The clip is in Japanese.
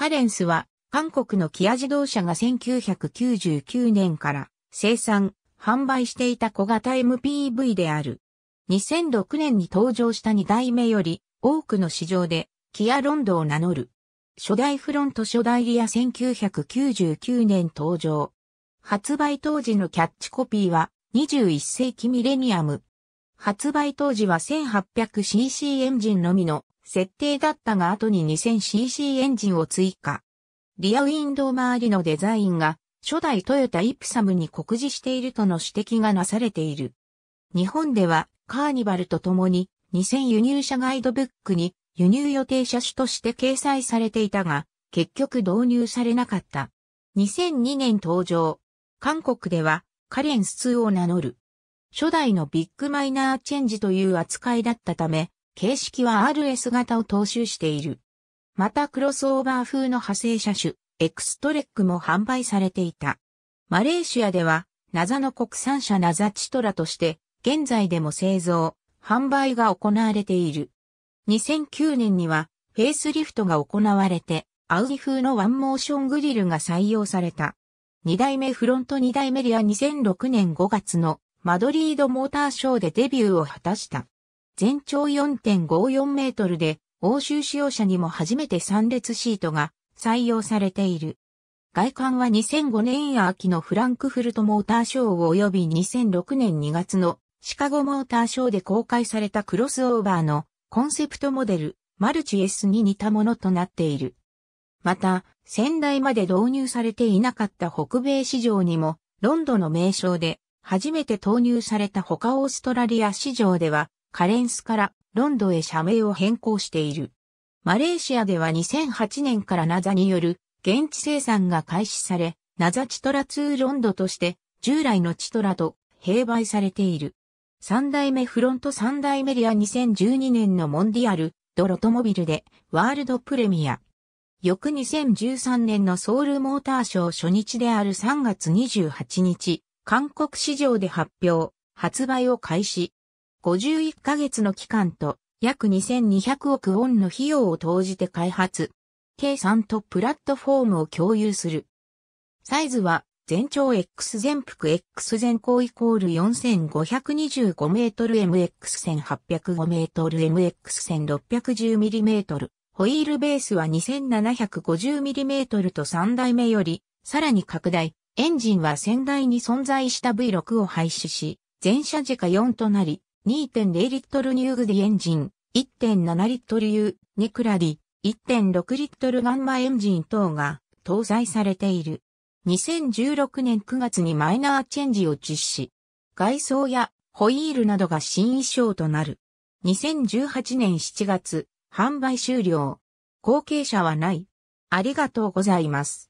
カレンスは、韓国のキア自動車が1999年から生産、販売していた小型 MPV である。2006年に登場した2代目より多くの市場でキアロンドを名乗る。初代フロント初代リア1999年登場。発売当時のキャッチコピーは21世紀ミレニアム。発売当時は 1800cc エンジンのみの設定だったが後に 2000cc エンジンを追加。リアウィンドウ周りのデザインが初代トヨタイプサムに酷似しているとの指摘がなされている。日本ではカーニバルとともに2000輸入車ガイドブックに輸入予定車種として掲載されていたが結局導入されなかった。2002年登場。韓国ではカレンス2を名乗る。初代のビッグマイナーチェンジという扱いだったため、形式は RS 型を踏襲している。またクロスオーバー風の派生車種、エクストレックも販売されていた。マレーシアでは、ナザの国産車ナザチトラとして、現在でも製造、販売が行われている。2009年には、フェイスリフトが行われて、アウディ風のワンモーショングリルが採用された。二代目フロント二代目リア2006年5月のマドリードモーターショーでデビューを果たした。全長4.54メートルで、欧州使用者にも初めて3列シートが採用されている。外観は2005年秋のフランクフルトモーターショー及び2006年2月のシカゴモーターショーで公開されたクロスオーバーのコンセプトモデルマルチ S に似たものとなっている。また、先代まで導入されていなかった北米市場にもロンドの名称で初めて投入された他オーストラリア市場ではカレンスからロンドへ社名を変更している。マレーシアでは2008年からナザによる現地生産が開始され、ナザチトラ2ロンドとして従来のチトラと併売されている。三代目フロント三代目リア2012年のモンディアル、ドロトモビルでワールドプレミア。翌2013年のソウルモーターショー初日である3月28日、韓国市場で発表、発売を開始。51ヶ月の期間と約2200億ウォンの費用を投じて開発。計算とプラットフォームを共有する。サイズは全長 X 全幅 X 全高イコール4 5 2 5ル m x 1 8 0 5ル m x 1 6 1 0トル。ホイールベースは2 7 5 0トルと3代目より、さらに拡大。エンジンは先代に存在した V6 を廃止し、全車時価4となり、2.0リットルニューグディエンジン、1.7リットルー、ニクラディ、1.6リットルガンマエンジン等が搭載されている。2016年9月にマイナーチェンジを実施。外装やホイールなどが新衣装となる。2018年7月、販売終了。後継者はない。ありがとうございます。